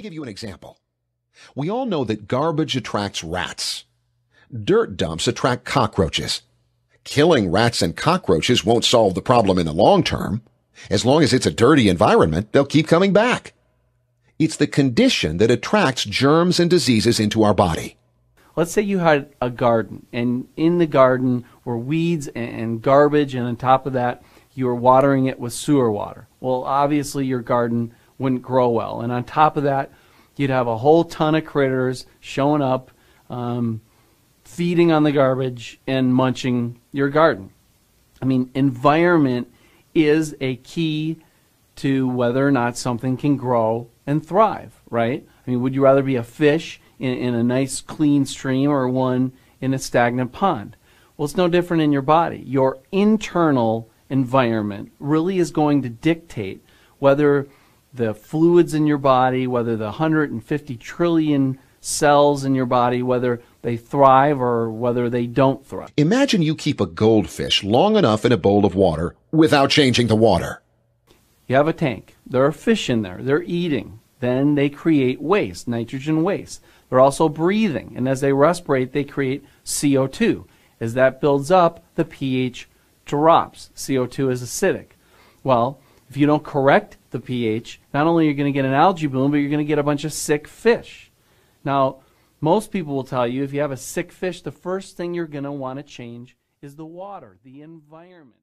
me give you an example. We all know that garbage attracts rats. Dirt dumps attract cockroaches. Killing rats and cockroaches won't solve the problem in the long term. As long as it's a dirty environment, they'll keep coming back. It's the condition that attracts germs and diseases into our body. Let's say you had a garden, and in the garden were weeds and garbage, and on top of that, you were watering it with sewer water. Well, obviously, your garden wouldn't grow well. And on top of that, you'd have a whole ton of critters showing up, um, feeding on the garbage and munching your garden. I mean, environment is a key to whether or not something can grow and thrive, right? I mean, would you rather be a fish in, in a nice clean stream or one in a stagnant pond? Well, it's no different in your body. Your internal environment really is going to dictate whether the fluids in your body, whether the 150 trillion cells in your body, whether they thrive or whether they don't thrive. Imagine you keep a goldfish long enough in a bowl of water without changing the water. You have a tank. There are fish in there. They're eating. Then they create waste, nitrogen waste. They're also breathing. And as they respirate, they create CO2. As that builds up, the pH drops. CO2 is acidic. Well, if you don't correct the pH, not only are you going to get an algae bloom, but you're going to get a bunch of sick fish. Now, most people will tell you if you have a sick fish, the first thing you're going to want to change is the water, the environment.